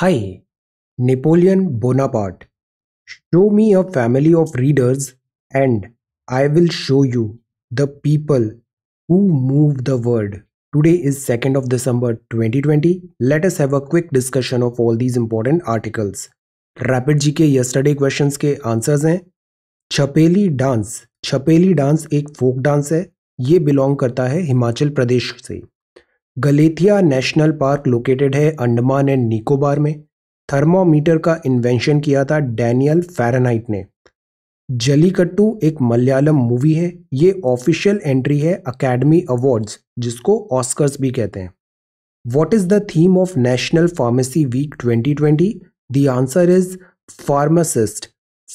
Hi Napoleon Bonaparte show me a family of readers and I will show you the people who move the world today is second of December twenty twenty let's have a quick discussion of all these important articles rapid G K yesterday question के answers हैं छपेली dance छपेली dance एक folk dance है ये belong करता है हिमाचल प्रदेश से गलेथिया national park located है Andaman and Nicobar में थर्मोमीटर का इन्वेंशन किया था डैनियल फेरानाइट ने जलीकट्टू एक मलयालम मूवी है ये ऑफिशियल एंट्री है अकेडमी अवार्ड्स जिसको ऑस्कर्स भी कहते हैं what is the theme of national pharmacy week 2020? The answer is pharmacist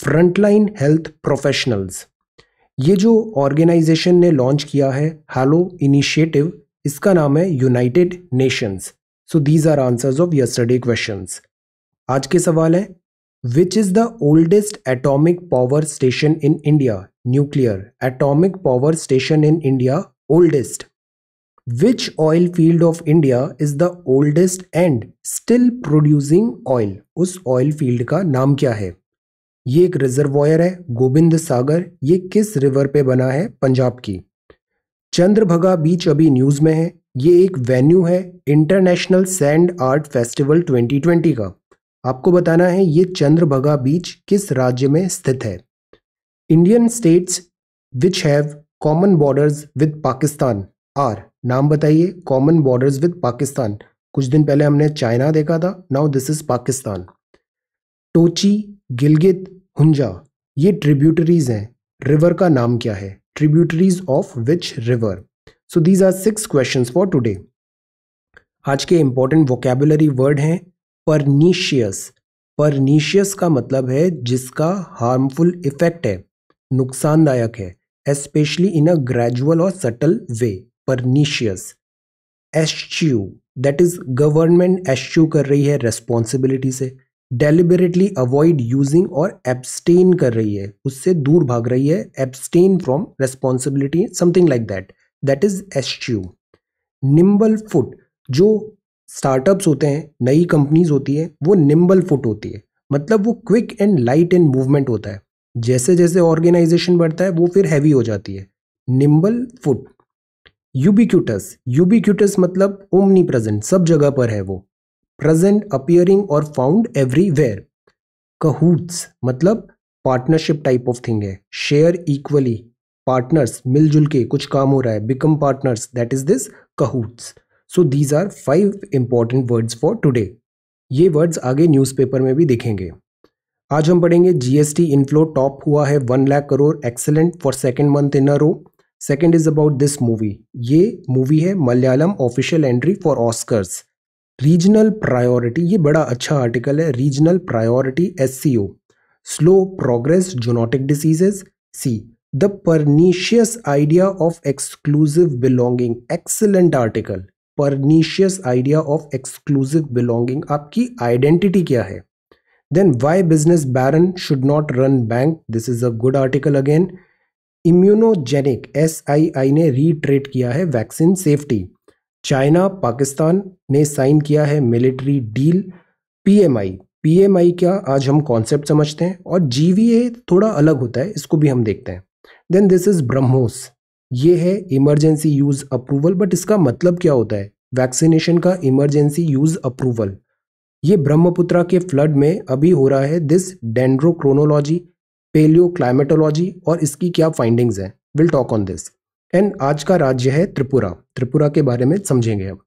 frontline health professionals ये जो ऑर्गेनाइजेशन ने लॉन्च किया है हेलो इनिशिएटिव इसका नाम है United Nations so these are answers of yesterday questions आज के सवाल है which is the oldest atomic power station in India nuclear atomic power station in India oldest which oil field of India is the oldest and still producing oil उस oil field का नाम क्या है ये एक रिजर्वॉयर है गोविंद सागर ये किस रिवर पे बना है पंजाब की चंद्रभगा बीच अभी न्यूज में है ये एक वेन्यू है इंटरनेशनल सैंड आर्ट फेस्टिवल 2020 का आपको बताना है ये चंद्रभगा बीच किस राज्य में स्थित है Indian states which have common borders with Pakistan are नाम बताइए कॉमन बॉर्डर्स विद पाकिस्तान कुछ दिन पहले हमने चाइना देखा था now this is Pakistan Tochi Gilgit Hunza ये ट्रिब्यूटरीज हैं रिवर का नाम क्या है tributaries of which river so these are six question for today आज के इंपॉर्टेंट वोकेबुलरी वर्ड हैं परनीशियस परनीशियस का मतलब है जिसका हार्मफुल इफेक्ट है नुकसानदायक है एस्पेशली इन अ ग्रेजुअल और subtle way pernicious eschew that is government eschew कर रही है रेस्पॉन्सिबिलिटी से डेलिबरेटली अवॉइड यूजिंग और एब्सटेन कर रही है उससे दूर भाग रही है abstain from responsibility something like that that is eschew nimble foot जो स्टार्टअप्स होते हैं नई कंपनीज होती है वो निम्बल फुट होती है मतलब वो quick and light and movement होता है जैसे जैसे ऑर्गेनाइजेशन बढ़ता है वो फिर हैवी हो जाती है निम्बल फुट यूबिक्यूटस यूबिक्यूटस मतलब ओमनी प्रेजेंट सब जगह पर है वो प्रेजेंट अपियरिंग और फाउंड एवरीवेयर कहूट्स मतलब पार्टनरशिप टाइप ऑफ थिंग है शेयर इक्वली पार्टनर्स मिलजुल के कुछ काम हो रहा है become partners that is this cahoots so these are five important words for today ये वर्ड्स आगे न्यूज़पेपर में भी दिखेंगे आज हम पढ़ेंगे जीएसटी इनफ्लो टॉप हुआ है one lakh crore excellent for second month in a row second is about this movie ये मूवी है Malayalam official entry for Oscars regional priority ये बड़ा अच्छा आर्टिकल है regional priority S C O slow progress zoonotic diseases see the pernicious idea of exclusive belonging excellent article pernicious idea of exclusive belonging आपकी identity क्या है then why business baron should not run bank this is a good article again immunogenic S I I ने retreat किया है vaccine safety China Pakistan ने sign किया है military deal PMI PMI का आज हम कॉन्सेप्ट समझते हैं और जीवीए थोड़ा अलग होता है इसको भी हम देखते हैं देन दिस इज ब्रह्मोस ये है इमरजेंसी यूज अप्रूवल बट इसका मतलब क्या होता है वैक्सीनेशन का इमरजेंसी यूज अप्रूवल ये ब्रह्मपुत्रा के फ्लड में अभी हो रहा है दिस डेंड्रोक्रोनोलॉजी पेलियो क्लाइमेटोलॉजी और इसकी क्या फाइंडिंग्स हैं will talk on this and आज का राज्य है त्रिपुरा त्रिपुरा के बारे में समझेंगे हम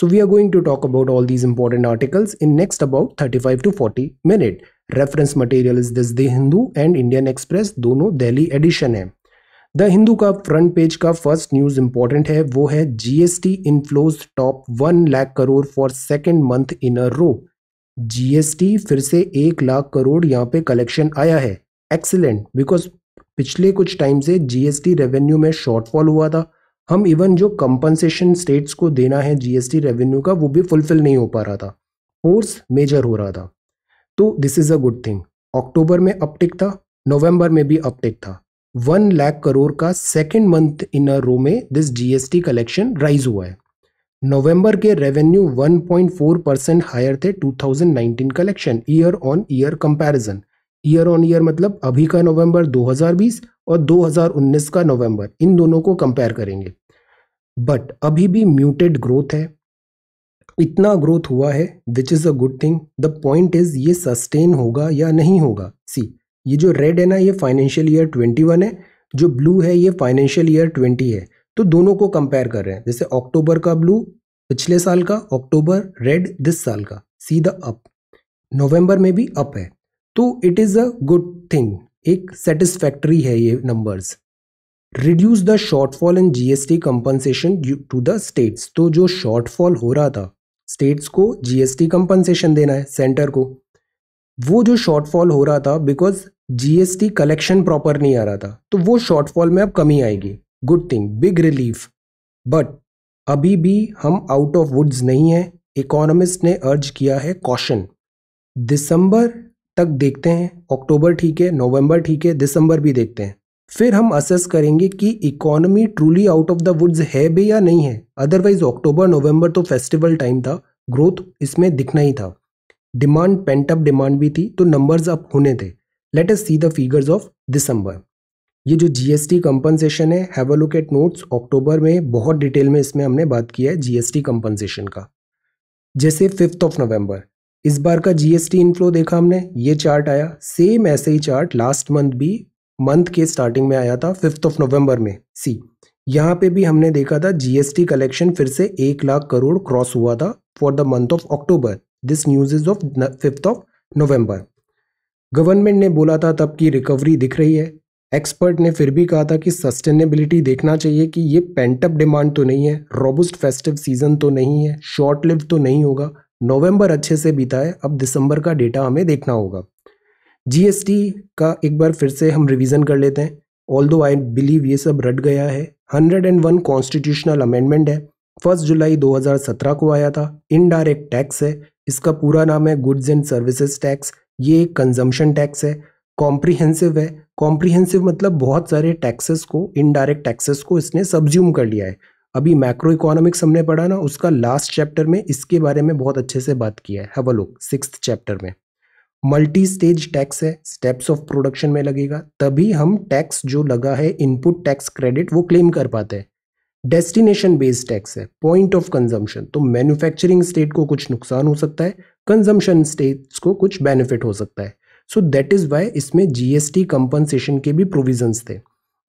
so we are going to talk about all these important articles in next about thirty five to forty minute reference material is this the Hindu and Indian Express दोनों दिल्ली एडिशन है द हिंदू का फ्रंट पेज का first news important है वो है GST inflows top one lakh crore for second month in a row GST फिर से एक लाख करोड़ यहाँ पे कलेक्शन आया है एक्सीलेंट बिकॉज पिछले कुछ टाइम से जीएसटी रेवेन्यू में शॉर्टफॉल हुआ था हम इवन जो कंपनसेशन स्टेट्स को देना है जीएसटी रेवेन्यू का वो भी फुलफिल नहीं हो पा रहा था फोर्स मेजर हो रहा था तो this is a good thing अक्टूबर में अपटिक था नवंबर में भी अपटिक था वन लाख करोड़ का सेकेंड मंथ इन अ रो में दिस जीएसटी कलेक्शन राइज हुआ है नवंबर के रेवेन्यू 1.4 परसेंट हायर थे 2019 collection year on year comparison year on year मतलब अभी का नवंबर 2020 और 2019 का नवंबर इन दोनों को कंपेयर करेंगे बट अभी भी म्यूटेड ग्रोथ है इतना ग्रोथ हुआ है which is a good thing the point is ये सस्टेन होगा या नहीं होगा सी ये जो रेड है ना ये फाइनेंशियल ईयर 21 है जो ब्लू है ये फाइनेंशियल ईयर 20 है तो दोनों को कंपेयर कर रहे हैं जैसे अक्टूबर का ब्लू पिछले साल का अक्टूबर रेड दिस साल का सी द अप नवंबर में भी अप है तो it is a good thing एक सेटिस्फैक्ट्री है ये numbers reduce the shortfall in GST compensation to the states तो जो शॉर्टफॉल हो रहा था स्टेट्स को जीएसटी कंपनसेशन देना है सेंटर को वो जो शॉर्टफॉल हो रहा था बिकॉज जीएसटी कलेक्शन प्रॉपर नहीं आ रहा था तो वो शॉर्टफॉल में अब कमी आएगी good thing big relief but अभी भी हम आउट ऑफ वुड्स नहीं है इकोनॉमिस्ट ने अर्ज किया है कॉशन दिसंबर तक देखते हैं अक्टूबर ठीक है नवंबर ठीक है दिसंबर भी देखते हैं फिर हम असेस करेंगे कि economy truly out of the woods है भी या नहीं है अदरवाइज अक्टूबर नवंबर तो फेस्टिवल टाइम था ग्रोथ इसमें दिखना ही था डिमांड पेंटअप डिमांड भी थी तो नंबर्स अप होने थे let's see the figures of December ये जो जीएसटी कंपनसेशन है have a look at notes अक्टूबर में बहुत डिटेल में इसमें हमने बात किया है जीएसटी कंपनसेशन का जैसे फिफ्थ ऑफ नवंबर इस बार का जीएसटी इनफ्लो देखा हमने ये चार्ट आया सेम ऐसे ही चार्ट लास्ट मंथ भी मंथ के स्टार्टिंग में आया था फिफ्थ ऑफ नवंबर में सी यहाँ पे भी हमने देखा था जीएसटी कलेक्शन फिर से एक लाख करोड़ क्रॉस हुआ था for the month of October this news is of fifth of November government ने बोला था तब की रिकवरी दिख रही है एक्सपर्ट ने फिर भी कहा था कि सस्टेनेबिलिटी देखना चाहिए कि ये पेंटअप डिमांड तो नहीं है रोबस्ट फेस्टिव सीजन तो नहीं है शॉर्ट लिव तो नहीं होगा नवंबर अच्छे से बीता है अब दिसंबर का डेटा हमें देखना होगा जीएसटी का एक बार फिर से हम रिवीजन कर लेते हैं ऑल दो आई बिलीव ये सब रट गया है 101 कॉन्स्टिट्यूशनल अमेंडमेंट है फर्स्ट जुलाई 2017 को आया था इनडायरेक्ट टैक्स है इसका पूरा नाम है गुड्स एंड सर्विसेज टैक्स ये एक कंजम्पशन टैक्स है कॉम्प्रिहेंसिव है कॉम्प्रिहेंसिव मतलब बहुत सारे टैक्सेस को इनडायरेक्ट टैक्सेस को इसने सब्ज्यूम कर लिया है अभी मैक्रो इकोनॉमिक्स हमने पढ़ा ना उसका लास्ट चैप्टर में इसके बारे में बहुत अच्छे से बात किया है हैव लोग सिक्स चैप्टर में मल्टी स्टेज टैक्स है स्टेप्स ऑफ प्रोडक्शन में लगेगा तभी हम टैक्स जो लगा है इनपुट टैक्स क्रेडिट वो क्लेम कर पाते हैं डेस्टिनेशन बेस्ड टैक्स है पॉइंट ऑफ कंजम्पशन तो मैन्युफैक्चरिंग स्टेट को कुछ नुकसान हो सकता है कंजम्पशन स्टेट्स को कुछ बेनिफिट हो सकता है सो दैट इज़ वाई इसमें जीएसटी कंपनसेशन के भी प्रोविजंस थे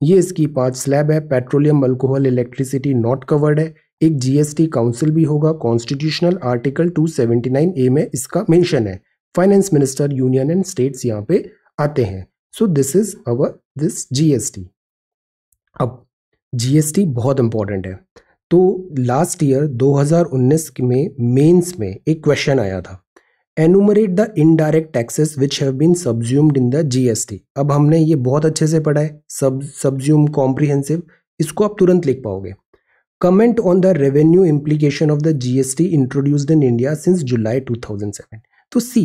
ये इसकी पांच स्लैब है petroleum alcohol electricity not covered है एक जीएसटी काउंसिल भी होगा कॉन्स्टिट्यूशनल आर्टिकल 279 ए में इसका मेंशन है finance minister union and states यहाँ पे आते हैं so this is our this GST अब जीएसटी बहुत इंपॉर्टेंट है तो लास्ट ईयर 2019 में मेंस में एक क्वेश्चन आया था enumerate the indirect taxes which have been subsumed in the GST अब हमने ये बहुत अच्छे से पढ़ा है सब सब्ज्यूम कॉम्प्रिहेंसिव इसको आप तुरंत लिख पाओगे comment on the revenue implication of the G S T introduced in India since July two thousand seven तो सी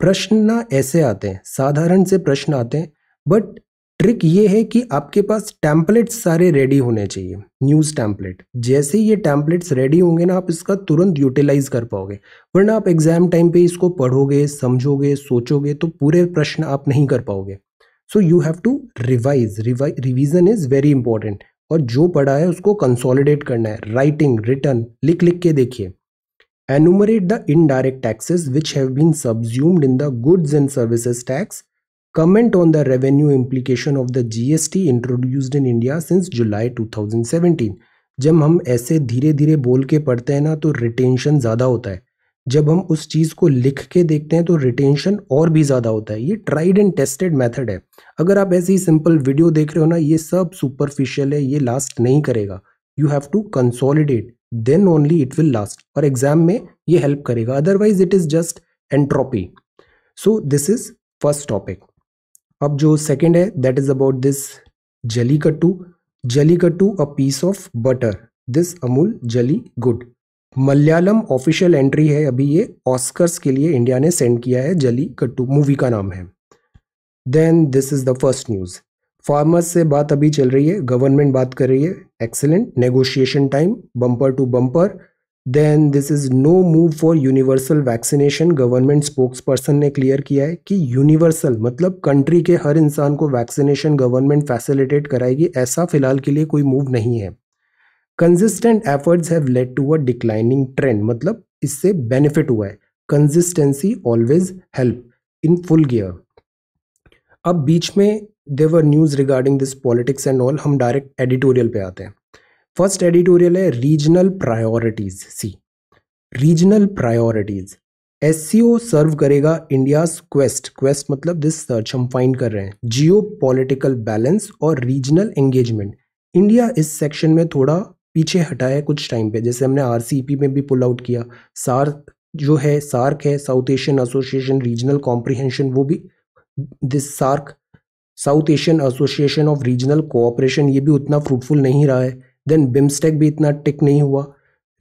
प्रश्न ना ऐसे आते हैं साधारण से प्रश्न आते हैं बट ट्रिक ये है कि आपके पास टैंपलेट्स सारे रेडी होने चाहिए न्यूज़ टैंपलेट जैसे ये टैंपलेट्स रेडी होंगे ना आप इसका तुरंत यूटिलाइज कर पाओगे वरना आप एग्जाम टाइम पे इसको पढ़ोगे समझोगे सोचोगे तो पूरे प्रश्न आप नहीं कर पाओगे so you have to revise revision is very important और जो पढ़ा है उसको कंसोलिडेट करना है राइटिंग रिटर्न लिख लिख के देखिए enumerate the indirect taxes which have been subsumed in the goods and services tax comment on the revenue implication of the GST introduced in India since July 2017. जब हम ऐसे धीरे धीरे बोल के पढ़ते हैं ना तो रिटेंशन ज़्यादा होता है जब हम उस चीज़ को लिख के देखते हैं तो रिटेंशन और भी ज़्यादा होता है ये ट्राइड एंड टेस्टेड मेथड है अगर आप ऐसी सिंपल वीडियो देख रहे हो ना ये सब सुपरफिशियल है ये लास्ट नहीं करेगा you have to consolidate then only it will last और एग्जाम में ये हेल्प करेगा otherwise it is just entropy so this is first topic अब जो सेकेंड है दैट इज अबाउट दिस जली Jallikattu Jallikattu a piece of butter this Amul जली good Malayalam official entry है अभी ये ऑस्कर्स के लिए इंडिया ने सेंड किया है जली कट्टू मूवी का नाम है then this is the first news farmers से बात अभी चल रही है गवर्नमेंट बात कर रही है excellent negotiation time bumper to bumper then this is no move for universal vaccination government spokesperson ने क्लियर किया है कि यूनिवर्सल मतलब कंट्री के हर इंसान को वैक्सीनेशन गवर्नमेंट फैसिलिटेट कराएगी ऐसा फिलहाल के लिए कोई मूव नहीं है consistent efforts have led to a declining trend मतलब इससे बेनिफिट हुआ है consistency always help in full gear अब बीच में देवर news regarding this politics and all हम डायरेक्ट एडिटोरियल पे आते हैं फर्स्ट एडिटोरियल है regional priorities see regional priorities as serve करेगा इंडिया क्वेस्ट क्वेस्ट मतलब दिस सर्च हम फाइंड कर रहे हैं जियो पॉलिटिकल बैलेंस और रीजनल एंगेजमेंट इंडिया इस सेक्शन में थोड़ा पीछे हटा है कुछ टाइम पे जैसे हमने आर में भी पुल आउट किया सार्क जो है सार्क है South Asian Association regional comprehension वो भी this SAARC South Asian Association of Regional Cooperation ये भी उतना फ्रूटफुल नहीं रहा है देन बिम्स्टेक भी इतना टिक नहीं हुआ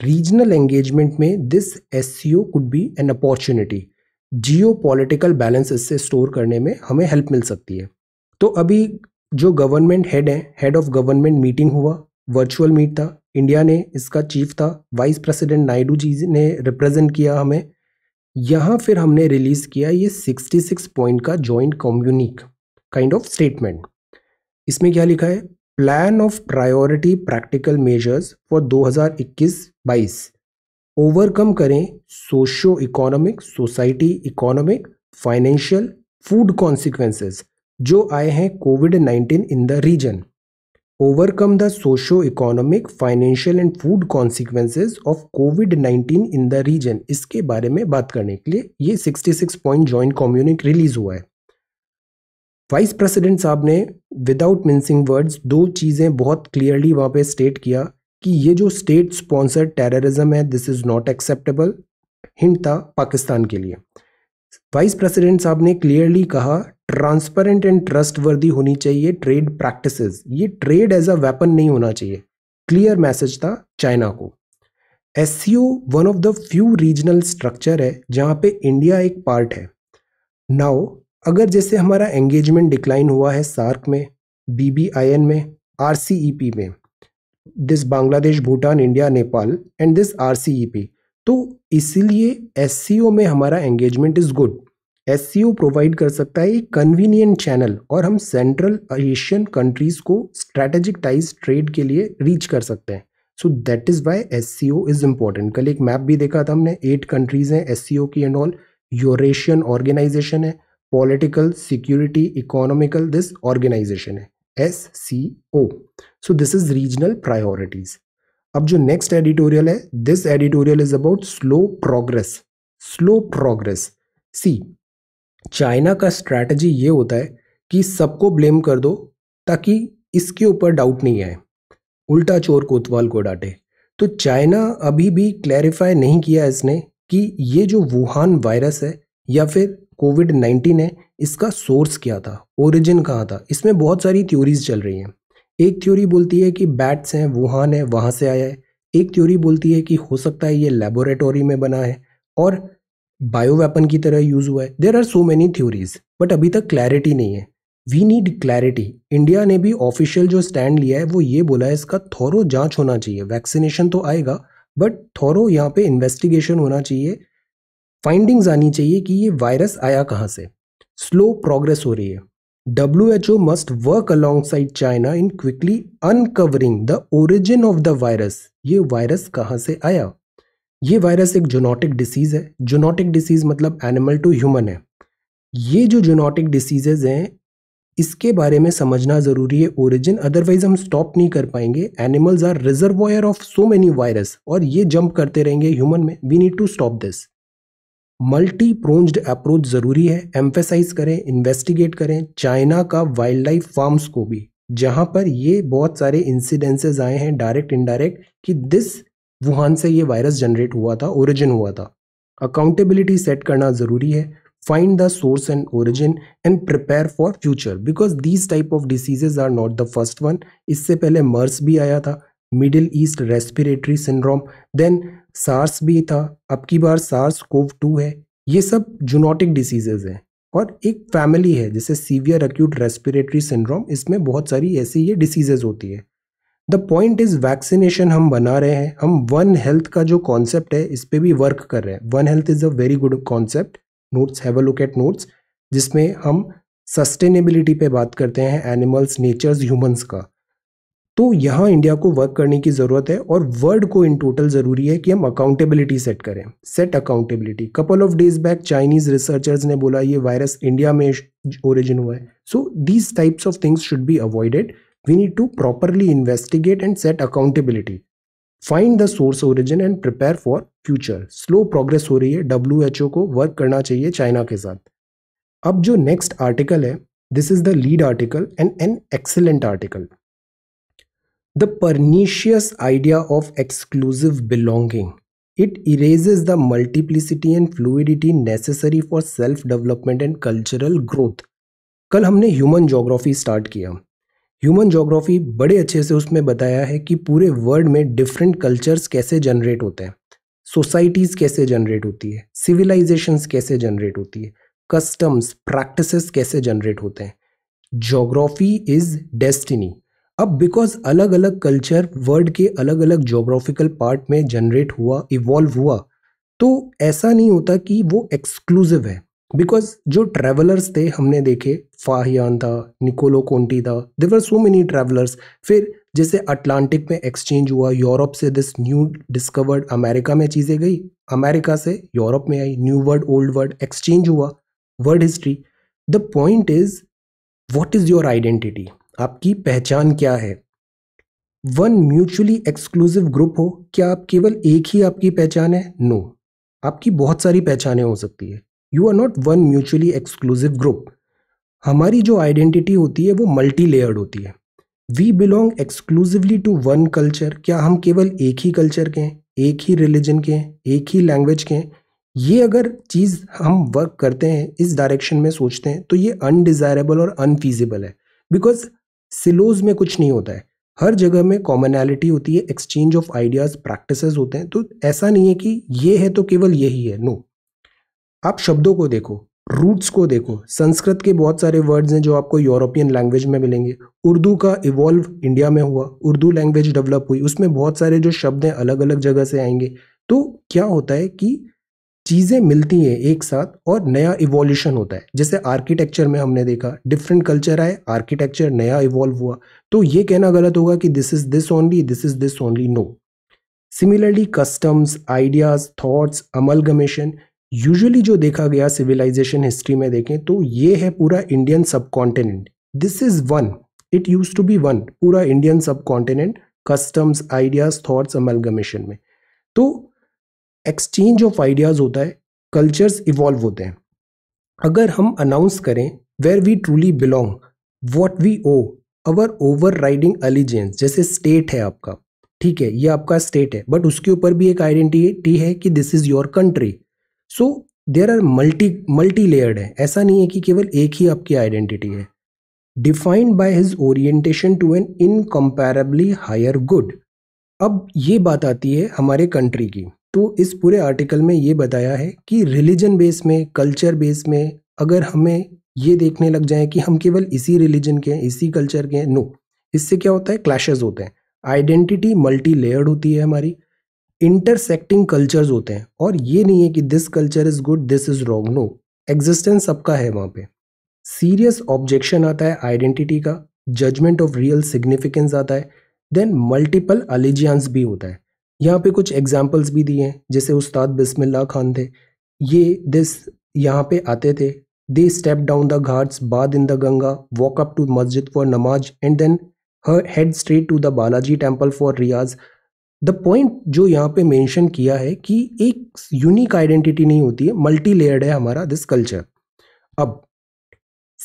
रीजनल एंगेजमेंट में this S C O could be an opportunity geopolitical balance इससे स्टोर करने में हमें हेल्प मिल सकती है तो अभी जो गवर्नमेंट हेड हैं हेड ऑफ गवर्नमेंट मीटिंग हुआ वर्चुअल मीट था इंडिया ने इसका चीफ था वाइस प्रेसिडेंट नायडू जी ने रिप्रेजेंट किया हमें यहाँ फिर हमने रिलीज़ किया ये 66 पॉइंट का joint communique kind of statement इसमें क्या लिखा है plan of priority practical measures for 2021-22 overcome करें socio economic society economic financial food consequences जो आए हैं COVID 19 in the region overcome the socio economic financial and food consequences of COVID 19 in the region इसके बारे में बात करने के लिए ये 66 पॉइंट जॉइंट कम्युनिक रिलीज हुआ है वाइस प्रेसिडेंट साहब ने विदाउट मिनसिंग वर्ड्स दो चीज़ें बहुत क्लियरली वहाँ पे स्टेट किया कि ये जो स्टेट स्पॉन्सर्ड टेररिज्म है this is not acceptable hint था पाकिस्तान के लिए वाइस प्रेसिडेंट साहब ने क्लियरली कहा ट्रांसपेरेंट एंड ट्रस्टवर्दी होनी चाहिए ट्रेड प्रैक्टिस ये ट्रेड एज अ वेपन नहीं होना चाहिए क्लियर मैसेज था चाइना को as one of the few regional structure है जहाँ पे इंडिया एक पार्ट है नाउ अगर जैसे हमारा एंगेजमेंट डिक्लाइन हुआ है सार्क में बीबीआईएन में आरसीईपी e में this Bangladesh Bhutan India Nepal and this RCEP तो इसलिए एस में हमारा engagement is good S provide कर सकता है एक कन्वीनियंट चैनल और हम सेंट्रल एशियन कंट्रीज़ को स्ट्रेटेजिक टाइज ट्रेड के लिए रीच कर सकते हैं so that is why S C O is important कल एक मैप भी देखा था हमने एट कंट्रीज़ हैं एस की एंड ऑल यूरेशियन ऑर्गेनाइजेशन है political security economical this organisation है S C O so this is regional priorities अब जो नेक्स्ट एडिटोरियल है this editorial is about slow progress slow progress see China का strategy ये होता है कि सबको ब्लेम कर दो ताकि इसके ऊपर डाउट नहीं आए उल्टा चोर कोतवाल को डांटे तो चाइना अभी भी क्लैरिफाई नहीं किया इसने कि ये जो वुहान वायरस है या फिर कोविड नाइन्टीन है इसका सोर्स क्या था ओरिजिन कहाँ था इसमें बहुत सारी थ्योरीज चल रही हैं एक थ्योरी बोलती है कि बैट्स हैं वुहान है वहाँ से आया है एक थ्योरी बोलती है कि हो सकता है ये लेबोरेटोरी में बना है और बायो वेपन की तरह यूज़ हुआ है there are so many theories but अभी तक क्लैरिटी नहीं है वी नीड क्लैरिटी इंडिया ने भी ऑफिशियल जो स्टैंड लिया है वो ये बोला है इसका थोरो जांच होना चाहिए वैक्सीनेशन तो आएगा बट थोरो यहाँ पे इन्वेस्टिगेशन होना चाहिए फाइंडिंग्स आनी चाहिए कि ये वायरस आया कहाँ से स्लो प्रोग्रेस हो रही है W H O must work alongside China in quickly uncovering the origin of the virus ये वायरस कहाँ से आया ये वायरस एक जोनोटिक डिसीज़ है जोनोटिक डिसीज़ मतलब एनिमल टू ह्यूमन है ये जो जोनोटिक डिसीजेज हैं इसके बारे में समझना ज़रूरी है ओरिजिन अदरवाइज हम स्टॉप नहीं कर पाएंगे animals are reservoir of so many virus और ये जंप करते रहेंगे ह्यूमन में we need to stop this multi pronged approach ज़रूरी है एम्फेसाइज करें इन्वेस्टिगेट करें चाइना का वाइल्ड लाइफ फार्म्स को भी जहाँ पर ये बहुत सारे इंसिडेंसेस आए हैं डायरेक्ट इनडायरेक्ट कि दिस वुहान से ये वायरस जनरेट हुआ था ओरिजिन हुआ था अकाउंटेबिलिटी सेट करना ज़रूरी है find the source and origin and prepare for future because these type of diseases are not the first one इससे पहले मर्स भी आया था Middle East respiratory syndrome then SARS भी था अब की बार सार्स कोव टू है ये सब जूनोटिक डिसीजेज हैं और एक फैमिली है जैसे सीवियर एक्यूट रेस्पिरेटरी सिंड्रोम इसमें बहुत सारी ऐसी ये डिसीजेज होती है द पॉइंट इज़ वैक्सीनेशन हम बना रहे हैं हम वन हेल्थ का जो कॉन्सेप्ट है इस पर भी वर्क कर रहे हैं one health is a very good concept notes have a look at notes जिसमें हम सस्टेनेबिलिटी पे बात करते हैं एनिमल्स नेचर्स ह्यूमंस का तो यहाँ इंडिया को वर्क करने की ज़रूरत है और वर्ल्ड को इन टोटल ज़रूरी है कि हम अकाउंटेबिलिटी सेट करें set accountability couple of days back Chinese researchers ने बोला ये वायरस इंडिया में ओरिजिन हुआ है so these types of things should be avoided we need to properly investigate and set accountability find the source origin and prepare for future slow progress हो रही है डब्ल्यू एच ओ को वर्क करना चाहिए China के साथ अब जो नेक्स्ट आर्टिकल है this is the lead article and an excellent article the pernicious idea of exclusive belonging it erases the multiplicity and fluidity necessary for self development and cultural growth कल हमने human geography start किया human geography बड़े अच्छे से उसमें बताया है कि पूरे वर्ल्ड में डिफरेंट कल्चर्स कैसे जनरेट होते हैं सोसाइटीज़ कैसे जनरेट होती है सिविलाइजेशंस कैसे जनरेट होती है कस्टम्स प्रैक्टिसेस कैसे जनरेट होते हैं जोग्राफी इज़ डेस्टिनी अब बिकॉज अलग अलग कल्चर वर्ल्ड के अलग अलग जोग्राफिकल पार्ट में जनरेट हुआ इवॉल्व हुआ तो ऐसा नहीं होता कि वो एक्सक्लूसिव है बिकॉज जो ट्रैवलर्स थे हमने देखे फाहियान था निकोलो कोंटी था देवर सो मेनी ट्रैवलर्स फिर जैसे अटलांटिक में एक्सचेंज हुआ यूरोप से दिस न्यू डिस्कवर्ड अमेरिका में चीज़ें गई अमेरिका से यूरोप में आई new world old world exchange हुआ world history the point is what is your identity आपकी पहचान क्या है वन म्यूचुअली एक्सक्लूसिव ग्रुप हो क्या आप केवल एक ही आपकी पहचान है नो no. आपकी बहुत सारी पहचानें हो सकती है you are not one mutually exclusive group हमारी जो आइडेंटिटी होती है वो मल्टी लेयर्ड होती है we belong exclusively to one culture क्या हम केवल एक ही कल्चर के हैं एक ही रिलीजन के हैं एक ही लैंग्वेज के हैं ये अगर चीज़ हम वर्क करते हैं इस डायरेक्शन में सोचते हैं तो ये अनडिज़ायरेबल और अनफीजिबल है बिकॉज सिलोज में कुछ नहीं होता है हर जगह में कॉमनैलिटी होती है एक्सचेंज ऑफ आइडियाज़ प्रैक्टिस होते हैं तो ऐसा नहीं है कि ये है तो केवल यही है नो आप शब्दों को देखो रूट्स को देखो संस्कृत के बहुत सारे वर्ड्स हैं जो आपको यूरोपियन लैंग्वेज में मिलेंगे उर्दू का इवॉल्व इंडिया में हुआ उर्दू लैंग्वेज डेवलप हुई उसमें बहुत सारे जो शब्द हैं अलग अलग जगह से आएंगे तो क्या होता है कि चीज़ें मिलती हैं एक साथ और नया इवोल्यूशन होता है जैसे आर्किटेक्चर में हमने देखा डिफरेंट कल्चर आए आर्किटेक्चर नया इवॉल्व हुआ तो ये कहना गलत होगा कि this is this only this is this only no similarly customs ideas thoughts amalgamation usually जो देखा गया सिविलाइजेशन हिस्ट्री में देखें तो ये है पूरा Indian subcontinent this is one it use to be one पूरा Indian subcontinent customs ideas thoughts amalgamation में तो एक्सचेंज ऑफ आइडियाज़ होता है कल्चर्स इवॉल्व होते हैं अगर हम अनाउंस करें where we truly belong what we owe our overriding allegiance जैसे स्टेट है आपका ठीक है ये आपका स्टेट है बट उसके ऊपर भी एक आइडेंटिटी है कि this is your country so there are multi multi layered है ऐसा नहीं है कि केवल एक ही आपकी आइडेंटिटी है defined by his orientation to an incomparably higher good अब ये बात आती है हमारे कंट्री की तो इस पूरे आर्टिकल में ये बताया है कि रिलीजन बेस में कल्चर बेस में अगर हमें ये देखने लग जाए कि हम केवल इसी रिलीजन के हैं इसी कल्चर के हैं नो इससे क्या होता है क्लैशेज होते हैं आइडेंटिटी मल्टी लेयर्ड होती है हमारी इंटरसेक्टिंग कल्चर्स होते हैं और ये नहीं है कि this culture is good this is wrong no existence सबका है वहाँ पे सीरियस ऑब्जेक्शन आता है आइडेंटिटी का जजमेंट ऑफ रियल सिग्निफिकेंस आता है देन मल्टीपल अलिजियंस भी होता है यहाँ पे कुछ एग्जाम्पल्स भी दिए हैं जैसे उस्ताद बिस्मिल्लाह खान थे ये दिस यहाँ पे आते थे they step down the ghats bathe in the Ganga walk up to masjid for namaz and then her head straight to the Balaji temple for riyaz the point जो यहाँ पे मेंशन किया है कि एक यूनिक आइडेंटिटी नहीं होती है मल्टी लेयर्ड है हमारा दिस कल्चर अब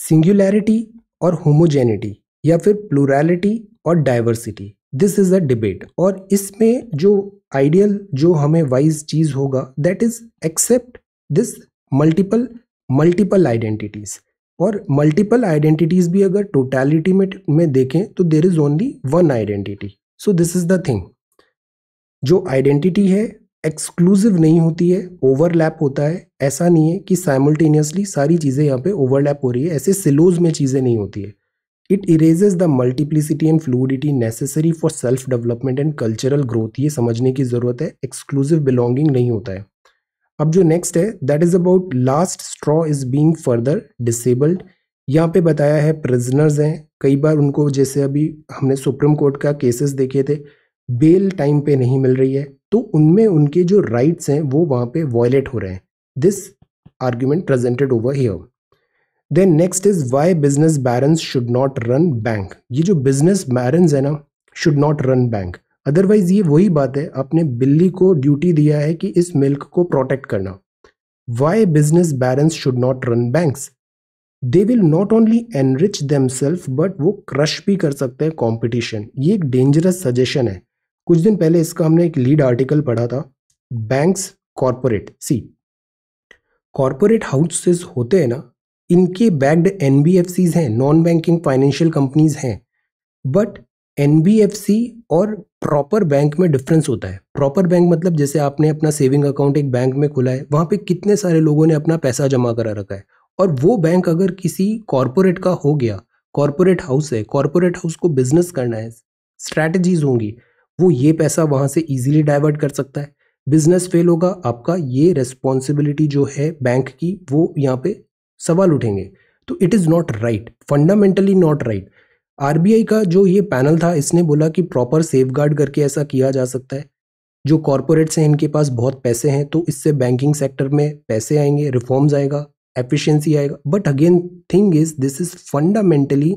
सिंगुलैरिटी और होमोजेनिटी या फिर प्लूरैलिटी और diversity this is a debate और इसमें जो आइडियल जो हमें वाइज चीज़ होगा that is accept this multiple multiple identities और मल्टीपल आइडेंटिटीज़ भी अगर टोटैलिटी में में देखें तो there is only one identity so this is the thing जो आइडेंटिटी है एक्सक्लूसिव नहीं होती है ओवरलैप होता है ऐसा नहीं है कि साइमल्टेनियसली सारी चीज़ें यहाँ पे ओवरलैप हो रही है ऐसे सिलोज में चीज़ें नहीं होती है it erases the multiplicity and fluidity necessary for self development and cultural growth ये समझने की ज़रूरत है एक्सक्लूसिव बिलोंगिंग नहीं होता है अब जो नेक्स्ट है that is about last straw is being further disabled यहाँ पे बताया है प्रिजनर्स हैं कई बार उनको जैसे अभी हमने सुप्रीम कोर्ट का केसेस देखे थे बेल टाइम पे नहीं मिल रही है तो उनमें उनके जो राइट्स हैं वो वहाँ पे वॉयलेट हो रहे हैं this argument presented over here then next is why business barons should not run bank ये जो बिजनेस बैरेंस है ना should not run bank otherwise ये वही बात है आपने बिल्ली को ड्यूटी दिया है कि इस मिल्क को प्रोटेक्ट करना why business barons should not run bank they will not only enrich self but वो क्रश भी कर सकते हैं कॉम्पिटिशन ये एक डेंजरस सजेशन है कुछ दिन पहले इसका हमने एक लीड आर्टिकल पढ़ा था banks corporate see corporate houses होते हैं ना इनके बैग्ड एन हैं नॉन बैंकिंग फाइनेंशियल कंपनीज हैं बट एन और प्रॉपर बैंक में डिफरेंस होता है प्रॉपर बैंक मतलब जैसे आपने अपना सेविंग अकाउंट एक बैंक में खुला है वहाँ पे कितने सारे लोगों ने अपना पैसा जमा करा रखा है और वो बैंक अगर किसी कॉरपोरेट का हो गया कॉरपोरेट हाउस है कॉरपोरेट हाउस को बिजनेस करना है स्ट्रैटेजीज होंगी वो ये पैसा वहाँ से ईजिली डाइवर्ट कर सकता है बिजनेस फेल होगा आपका ये रेस्पॉन्सिबिलिटी जो है बैंक की वो यहाँ पे सवाल उठेंगे तो it is not right fundamentally not right R का जो ये पैनल था इसने बोला कि प्रॉपर सेफ करके ऐसा किया जा सकता है जो कॉरपोरेट्स हैं इनके पास बहुत पैसे हैं तो इससे बैंकिंग सेक्टर में पैसे आएंगे रिफॉर्म्स आएगा एफिशिएंसी आएगा but again thing is this is fundamentally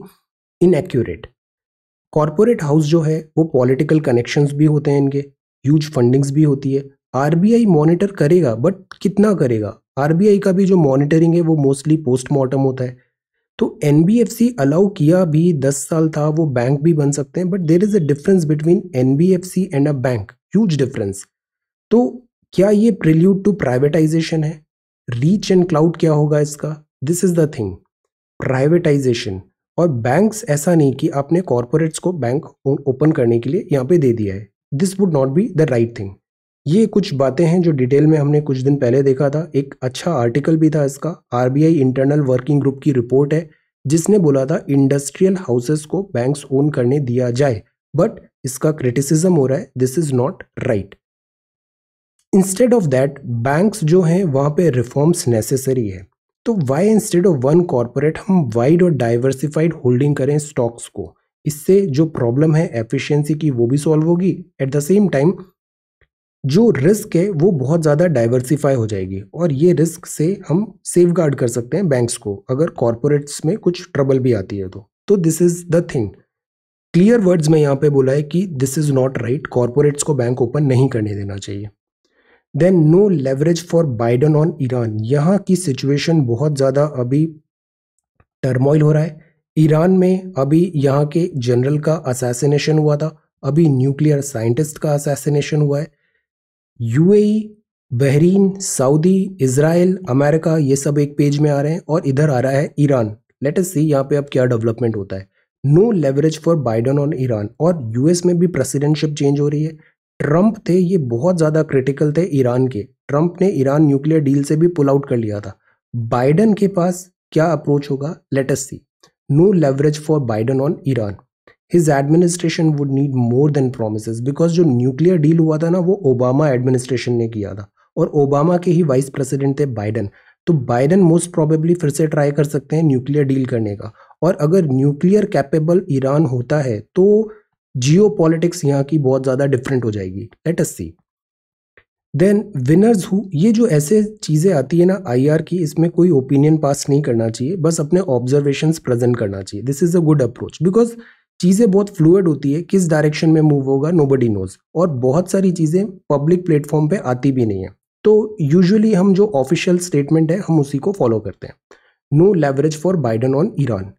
inaccurate corporate house जो है वो पॉलिटिकल कनेक्शंस भी होते हैं इनके ह्यूज फंडिंग्स भी होती है आरबीआई मॉनिटर करेगा बट कितना करेगा आरबीआई का भी जो मॉनिटरिंग है वो मोस्टली पोस्टमार्टम होता है तो एन अलाउ किया भी दस साल था वो बैंक भी बन सकते हैं but there is a difference between N and a bank huge difference तो क्या ये प्रिल्यूड टू प्राइवेटाइजेशन है रीच एंड क्लाउड क्या होगा इसका this is the thing privatisation और बैंक्स ऐसा नहीं कि आपने कॉरपोरेट्स को बैंक ओपन करने के लिए यहाँ पे दे दिया है this would not be the right thing ये कुछ बातें हैं जो डिटेल में हमने कुछ दिन पहले देखा था एक अच्छा आर्टिकल भी था इसका आरबीआई इंटरनल वर्किंग ग्रुप की रिपोर्ट है जिसने बोला था इंडस्ट्रियल हाउसेस को बैंक्स ओन करने दिया जाए बट इसका क्रिटिसिज्म हो रहा है this is not right instead of that banks जो हैं वहाँ पे रिफॉर्म्स नेसेसरी है तो why instead of one corporate हम वाइड और डाइवर्सिफाइड होल्डिंग करें स्टॉक्स को इससे जो प्रॉब्लम है एफिशिएंसी की वो भी सॉल्व होगी एट द सेम टाइम जो रिस्क है वो बहुत ज़्यादा डाइवर्सिफाई हो जाएगी और ये रिस्क से हम सेफ गार्ड कर सकते हैं बैंक्स को अगर कॉरपोरेट्स में कुछ ट्रबल भी आती है तो तो this is the thing clear words में यहाँ पे बोला है कि this is not right corporates को बैंक ओपन नहीं करने देना चाहिए then no leverage for Biden on Iran यहाँ की सिचुएशन बहुत ज़्यादा अभी टर्मोइल हो रहा है ईरान में अभी यहाँ के जनरल का असैसिनेशन हुआ था अभी न्यूक्लियर साइंटिस्ट का असैसिनेशन हुआ है UAE Bahrain Saudi Israel America ये सब एक पेज में आ रहे हैं और इधर आ रहा है ईरान लेट अस सी यहाँ पे अब क्या डेवलपमेंट होता है no leverage for Biden on Iran और यूएस में भी प्रेसिडेंटशिप चेंज हो रही है ट्रंप थे ये बहुत ज़्यादा क्रिटिकल थे ईरान के ट्रंप ने ईरान न्यूक्लियर डील से भी पुल आउट कर लिया था बाइडन के पास क्या अप्रोच होगा let us see no leverage for Biden on Iran his administration would need more than promise because जो न्यूक्लियर डील हुआ था ना वो ओबामा एडमिनिस्ट्रेशन ने किया था और ओबामा के ही वाइस प्रेसिडेंट थे बाइडन तो बाइडन मोस्ट प्रोबेबली फिर से ट्राई कर सकते हैं न्यूक्लियर डील करने का और अगर न्यूक्लियर कैपेबल ईरान होता है तो जियो पॉलिटिक्स यहाँ की बहुत ज़्यादा डिफरेंट हो जाएगी let us see then winners who ये जो ऐसे चीज़ें आती है ना आर की इसमें कोई ओपिनियन पास नहीं करना चाहिए बस अपने ऑब्जर्वेशंस प्रेजेंट करना चाहिए this is a good approach because चीज़ें बहुत फ्लूड होती है किस डायरेक्शन में मूव होगा नो बडी नोज और बहुत सारी चीज़ें पब्लिक प्लेटफॉर्म पे आती भी नहीं है तो यूजुअली हम जो ऑफिशियल स्टेटमेंट है हम उसी को फॉलो करते हैं no leverage for Biden on Iran